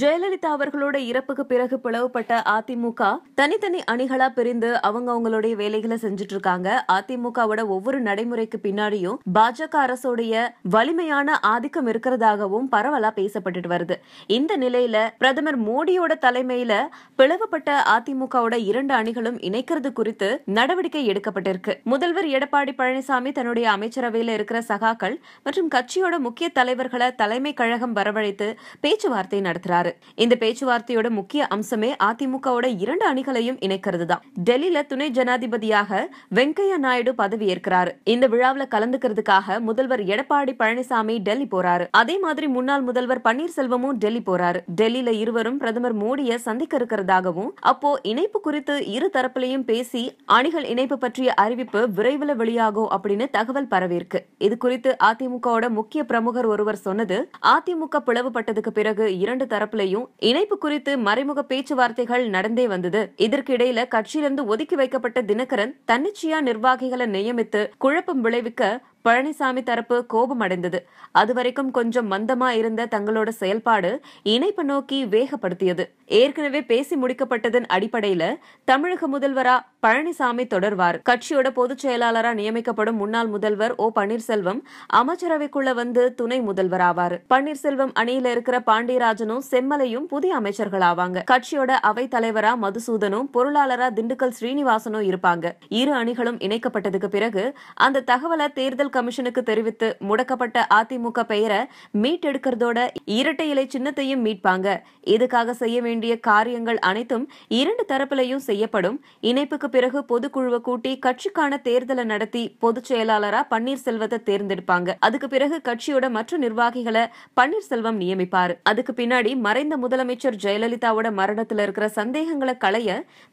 ஜெயலலிதா அவர்களோட இறப்புக்கு பிறகு பிளவுபட்ட அதிமுக தனித்தனி அணிகளா பிரிந்து அவங்க அவங்களுடைய வேலைகளை செஞ்சுட்டு இருக்காங்க அதிமுகவோட ஒவ்வொரு நடைமுறைக்கு பின்னாடியும் பாஜக அரசோடைய வலிமையான ஆதிக்கம் இருக்கிறதாகவும் பரவலா பேசப்பட்டுட்டு வருது இந்த நிலையில பிரதமர் மோடியோட தலைமையில பிளவுபட்ட அதிமுகவோட இரண்டு அணிகளும் இணைக்கிறது குறித்து நடவடிக்கை எடுக்கப்பட்டிருக்கு முதல்வர் எடப்பாடி பழனிசாமி தன்னுடைய அமைச்சரவையில் இருக்கிற சகாக்கள் மற்றும் கட்சியோட முக்கிய தலைவர்களை தலைமை கழகம் வரவழைத்து பேச்சுவார்த்தை நடத்துறாரு சொல்லியிருக்காரு இந்த பேச்சுவார்த்தையோட முக்கிய அம்சமே அதிமுகவோட இரண்டு அணிகளையும் இணைக்கிறது தான் டெல்லியில துணை ஜனாதிபதியாக வெங்கையா நாயுடு பதவியேற்கிறாரு இந்த விழாவில் கலந்துக்கிறதுக்காக முதல்வர் எடப்பாடி பழனிசாமி டெல்லி போறாரு அதே மாதிரி முன்னாள் முதல்வர் பன்னீர்செல்வமும் டெல்லி போறாரு டெல்லியில இருவரும் பிரதமர் மோடியை சந்திக்க இருக்கிறதாகவும் அப்போ இணைப்பு குறித்து இரு தரப்பிலையும் பேசி அணிகள் இணைப்பு பற்றிய அறிவிப்பு விரைவில் வெளியாகும் அப்படின்னு தகவல் பரவியிருக்கு இது குறித்து அதிமுகவோட முக்கிய பிரமுகர் ஒருவர் சொன்னது அதிமுக பிளவுபட்டதுக்கு பிறகு இரண்டு தரப்பு தரப்புலையும் இணைப்பு குறித்து மறைமுக பேச்சுவார்த்தைகள் நடந்தே வந்தது இதற்கிடையில கட்சியிலிருந்து ஒதுக்கி வைக்கப்பட்ட தினகரன் தன்னிச்சையா நிர்வாகிகளை நியமித்து குழப்பம் விளைவிக்க பழனிசாமி தரப்பு கோபமடைந்தது அதுவரைக்கும் கொஞ்சம் மந்தமா இருந்த தங்களோட செயல்பாடு இணைப்பு நோக்கி வேகப்படுத்தியது ஏற்கனவே பேசி முடிக்கப்பட்டதன் அடிப்படையில தமிழக முதல்வரா பழனிசாமி தொடர்வார் கட்சியோட பொதுச் செயலாளரா நியமிக்கப்படும் முன்னாள் முதல்வர் ஓ பன்னீர்செல்வம் அமைச்சரவைக்குள்ள வந்து துணை முதல்வர் ஆவார் பன்னீர்செல்வம் அணியில இருக்கிற பாண்டியராஜனும் செம்மலையும் புதிய அமைச்சர்கள் ஆவாங்க கட்சியோட அவை தலைவரா மதுசூதனும் பொருளாளரா திண்டுக்கல் ஸ்ரீனிவாசனும் இருப்பாங்க இரு அணிகளும் இணைக்கப்பட்டதுக்கு பிறகு அந்த தகவலை தேர்தல் கமிஷனுக்கு தெரிவித்து முடக்கப்பட்ட அதிமுக பெயரை மீட்டெடுக்கிறதோட இரட்டை இலை சின்னத்தையும் மீட்பாங்க இதுக்காக செய்ய வேண்டிய காரியங்கள் அனைத்தும் இரண்டு தரப்பிலையும் செய்யப்படும் இணைப்புக்கு பிறகு பொதுக்குழுவை கூட்டி கட்சிக்கான தேர்தலை நடத்தி பொதுச் செயலாளரா பன்னீர்செல்வத்தை தேர்ந்தெடுப்பாங்க அதுக்கு பிறகு கட்சியோட மற்ற நிர்வாகிகளை பன்னீர்செல்வம் நியமிப்பார் அதுக்கு பின்னாடி மறைந்த முதலமைச்சர் ஜெயலலிதாவோட மரணத்தில் இருக்கிற சந்தேகங்களை களைய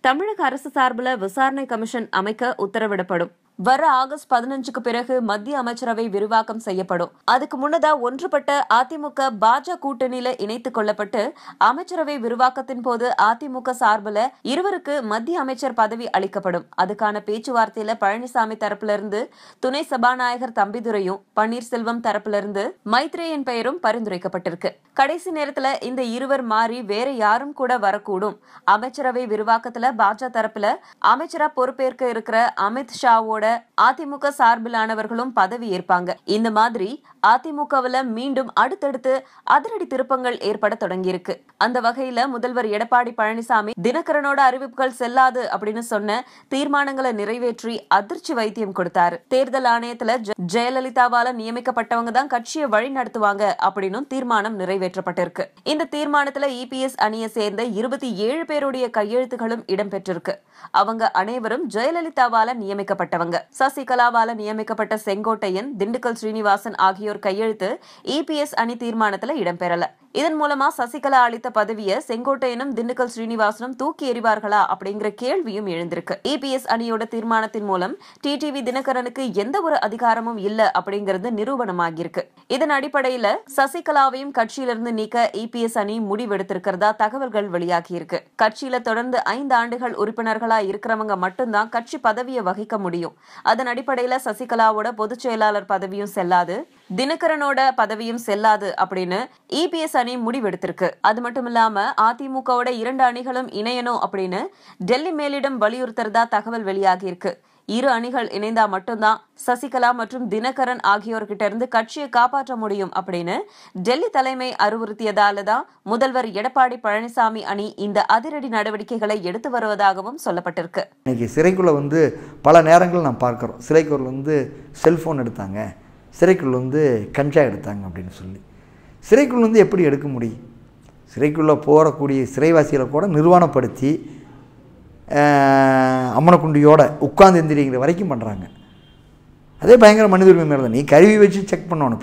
தமிழக அரசு சார்பில் விசாரணை கமிஷன் அமைக்க உத்தரவிடப்படும் வர ஆகஸ்ட் பதினஞ்சுக்கு பிறகு மத்திய அமைச்சரவை விரிவாக்கம் செய்யப்படும் அதுக்கு முன்னதா ஒன்றுபட்ட அதிமுக பாஜ கூட்டணியில இணைத்துக் கொள்ளப்பட்டு அமைச்சரவை விரிவாக்கத்தின் போது அதிமுக சார்பில் இருவருக்கு மத்திய அமைச்சர் பதவி அளிக்கப்படும் அதுக்கான பேச்சுவார்த்தையில பழனிசாமி தரப்பிலிருந்து துணை சபாநாயகர் தம்பிதுரையும் பன்னீர்செல்வம் தரப்பிலிருந்து மைத்ரேயின் பெயரும் பரிந்துரைக்கப்பட்டிருக்கு கடைசி நேரத்துல இந்த இருவர் மாறி வேற யாரும் கூட வரக்கூடும் அமைச்சரவை விரிவாக்கத்துல பாஜக தரப்புல அமைச்சரா பொறுப்பேற்க இருக்கிற அமித்ஷாவோட விட அதிமுக சார்பிலானவர்களும் பதவி ஏற்பாங்க இந்த மாதிரி அதிமுகவுல மீண்டும் அடுத்தடுத்து அதிரடி திருப்பங்கள் ஏற்பட தொடங்கியிருக்கு அந்த வகையில முதல்வர் எடப்பாடி பழனிசாமி தினகரனோட அறிவிப்புகள் செல்லாது அப்படின்னு சொன்ன தீர்மானங்களை நிறைவேற்றி அதிர்ச்சி வைத்தியம் கொடுத்தாரு தேர்தல் ஆணையத்துல ஜெயலலிதாவால நியமிக்கப்பட்டவங்க தான் கட்சியை வழி நடத்துவாங்க அப்படின்னு தீர்மானம் நிறைவேற்றப்பட்டிருக்கு இந்த தீர்மானத்துல இபிஎஸ் அணியை சேர்ந்த இருபத்தி ஏழு பேருடைய கையெழுத்துகளும் இடம்பெற்றிருக்கு அவங்க அனைவரும் ஜெயலலிதாவால நியமிக்கப்பட்டவங்க வழங்கினாங்க சசிகலாவால நியமிக்கப்பட்ட செங்கோட்டையன் திண்டுக்கல் ஸ்ரீனிவாசன் ஆகியோர் கையெழுத்து இபிஎஸ் அணி தீர்மானத்துல இடம்பெறல இதன் மூலமா சசிகலா அளித்த பதவியை செங்கோட்டையனும் திண்டுக்கல் ஸ்ரீனிவாசனும் தூக்கி எறிவார்களா அப்படிங்கிற கேள்வியும் எழுந்திருக்கு இபிஎஸ் அணியோட தீர்மானத்தின் மூலம் டிடிவி தினகரனுக்கு எந்த ஒரு அதிகாரமும் இல்ல அப்படிங்கிறது நிரூபணமாகியிருக்கு இதன் அடிப்படையில சசிகலாவையும் கட்சியிலிருந்து நீக்க இபிஎஸ் அணி முடிவெடுத்திருக்கிறதா தகவல்கள் வெளியாகியிருக்கு கட்சியில தொடர்ந்து ஐந்து ஆண்டுகள் உறுப்பினர்களா இருக்கிறவங்க மட்டும்தான் கட்சி பதவியை வகிக்க முடியும் அதன் அடிப்படையில சசிகலாவோட பொதுச் செயலாளர் பதவியும் செல்லாது தினகரனோட பதவியும் செல்லாது அப்படின்னு இபிஎஸ் e அணி முடிவெடுத்திருக்கு அது மட்டும் இல்லாம அதிமுகவோட இரண்டு அணிகளும் இணையணும் அப்படின்னு டெல்லி மேலிடம் வலியுறுத்துறதா தகவல் வெளியாகி இருக்கு இரு அணிகள் இணைந்தா மட்டும்தான் சசிகலா மற்றும் தினகரன் ஆகியோர்கிட்ட இருந்து கட்சியை காப்பாற்ற முடியும் அப்படின்னு டெல்லி தலைமை அறிவுறுத்தியதால தான் முதல்வர் எடப்பாடி பழனிசாமி அணி இந்த அதிரடி நடவடிக்கைகளை எடுத்து வருவதாகவும் சொல்லப்பட்டிருக்கு இன்னைக்கு சிறைக்குள்ள வந்து பல நேரங்கள் நாம் பார்க்கிறோம் சிறைக்குள்ள வந்து செல்போன் எடுத்தாங்க சிறைக்குள் வந்து கஞ்சா எடுத்தாங்க அப்படின்னு சொல்லி சிறைக்குள் வந்து எப்படி எடுக்க முடியும் சிறைக்குள்ளே போகக்கூடிய சிறைவாசிகளை கூட நிர்வாணப்படுத்தி அம்மனக்குண்டியோட உட்காந்து எந்திரிங்கிற வரைக்கும் பண்ணுறாங்க அதே பயங்கர மனித உரிமை மேலே நீ கருவி வச்சு செக் பண்ணணும்